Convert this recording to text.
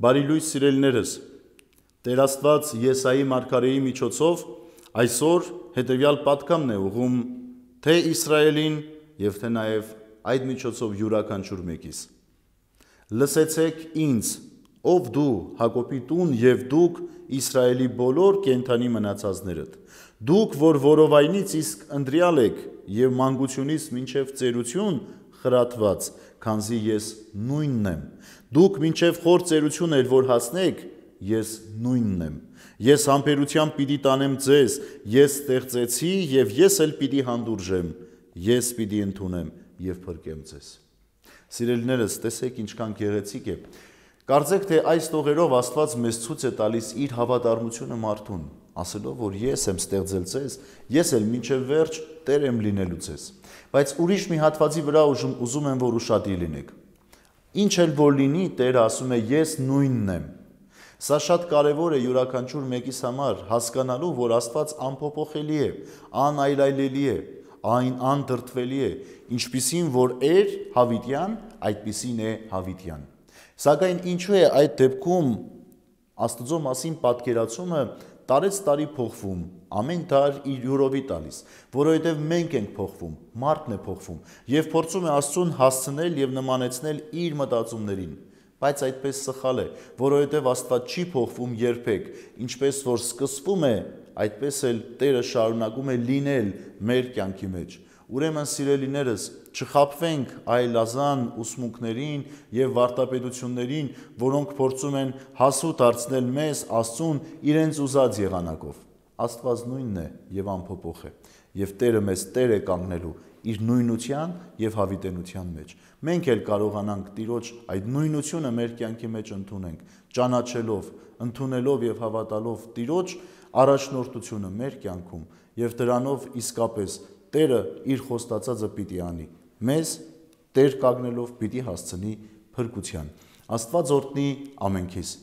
Բարի լույս սիրելիներս, Տեր Աստված Եսայի մարգարեի միջոցով այսօր հետևյալ պատկամն է ուղում թե Իսրայելին եւ թե նաեւ այդ միջոցով յուրաքանչյուր մեկից։ Լսեցեք ինձ, ով դու Հակոբի տուն եւ դուք Իսրայելի բոլոր կենթանի մնացածներդ։ Դուք, որ որովայնից իսկ ընդրյալ եք եւ մանկությունից ոչ միայն ծերություն խրատված, քանզի ես նույնն եմ։ Դուք մինչև խոր ծերություն էլ որ հասնեք, ես նույնն եմ։ Ես համբերությամբ պիտի տանեմ ձեզ, ես ստեղծեցի եւ ես էլ պիտի հանդուրժեմ, ես պիտի ընդունեմ եւ փրկեմ ձեզ։ Սիրելիներս, տեսեք ինչքան գեղեցիկ է։ Կարծեք թե այս տողերով Աստված մեզ ցույց է տալիս իր հավատարմությունը մարդուն, ասելով որ ես եմ ստեղծել ցեզ, ես էլ մինչև վերջ Տեր եմ լինելու ցեզ։ Բայց ուրիշ մի հատվածի վրա ուժում ուզում եմ որ ուշադրի լինեք։ Ինչ էլ որ լինի, Տերը ասում է ես նույնն եմ։ Սա շատ կարևոր է յուրաքանչյուր մեկիս համար հասկանալու, որ Աստված անփոփոխելի է, անայլայլելի է, այն անդրդվելի է, ինչպիսին որ էր Հավիտյան, այդպիսին է Հավիտյան։ Սակայն ինչու է այդ դեպքում Աստծո մասին պատկերացումը տարեց տարի փոխվում, ամեն դար իր յուրովի տալիս, որովհետև մենք ենք փոխվում, մարդն է փոխվում եւ փորձում է Աստծուն հասցնել եւ նմանեցնել իր մտածումներին, բայց այդպես սխալ է, որովհետև Աստված չի փոխվում երբեք, ինչպես որ սկսվում է, այդպես էլ Տերը շարունակում է լինել մեր կյանքի մեջ։ Ուրեմն սիրելիներս, չխապվենք այլազան ուսմունքներին եւ վարտապետություններին, որոնք փորձում են հասու դարձնել մեզ Աստծուն իրենց ուզած եղանակով։ Աստված նույնն է եւ անփոփոխ է, եւ Տերը մեզ Տեր է կանգնելու իր նույնության եւ հավիտենության մեջ։ Մենք էլ կարողանանք Տիրոջ այդ նույնությունը մեր կյանքի մեջ ընդունենք, ճանաչելով, ընդունելով եւ հավատալով Տիրոջ առաջնորդությունը մեր կյանքում եւ դրանով իսկապես Տերը իր խոստացածը պիտի անի։ Մեզ Տեր կագնելով պիտի հասցնի փրկության։ Աստված օրհնի ամենքիս։